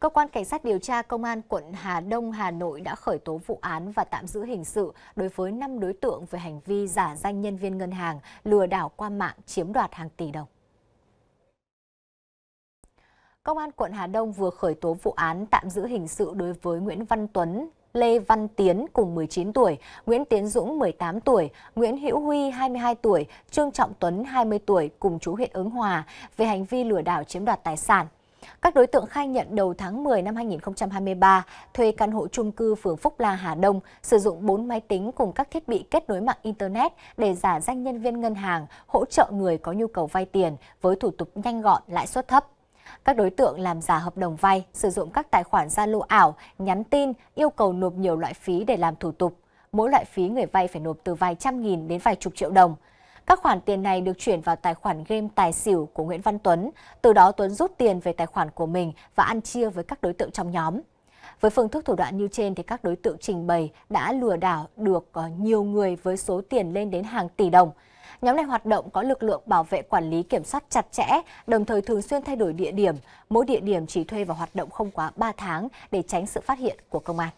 Cơ quan Cảnh sát điều tra Công an quận Hà Đông, Hà Nội đã khởi tố vụ án và tạm giữ hình sự đối với 5 đối tượng về hành vi giả danh nhân viên ngân hàng, lừa đảo qua mạng chiếm đoạt hàng tỷ đồng. Công an quận Hà Đông vừa khởi tố vụ án tạm giữ hình sự đối với Nguyễn Văn Tuấn, Lê Văn Tiến cùng 19 tuổi, Nguyễn Tiến Dũng 18 tuổi, Nguyễn Hữu Huy 22 tuổi, Trương Trọng Tuấn 20 tuổi cùng chú huyện Ứng Hòa về hành vi lừa đảo chiếm đoạt tài sản các đối tượng khai nhận đầu tháng 10 năm 2023 thuê căn hộ chung cư phường Phúc La Hà Đông sử dụng 4 máy tính cùng các thiết bị kết nối mạng Internet để giả danh nhân viên ngân hàng hỗ trợ người có nhu cầu vay tiền với thủ tục nhanh gọn, lãi suất thấp. Các đối tượng làm giả hợp đồng vay, sử dụng các tài khoản Zalo ảo, nhắn tin, yêu cầu nộp nhiều loại phí để làm thủ tục mỗi loại phí người vay phải nộp từ vài trăm nghìn đến vài chục triệu đồng. Các khoản tiền này được chuyển vào tài khoản game tài xỉu của Nguyễn Văn Tuấn, từ đó Tuấn rút tiền về tài khoản của mình và ăn chia với các đối tượng trong nhóm. Với phương thức thủ đoạn như trên thì các đối tượng trình bày đã lừa đảo được ờ, nhiều người với số tiền lên đến hàng tỷ đồng. Nhóm này hoạt động có lực lượng bảo vệ quản lý kiểm soát chặt chẽ, đồng thời thường xuyên thay đổi địa điểm. Mỗi địa điểm chỉ thuê và hoạt động không quá 3 tháng để tránh sự phát hiện của công an.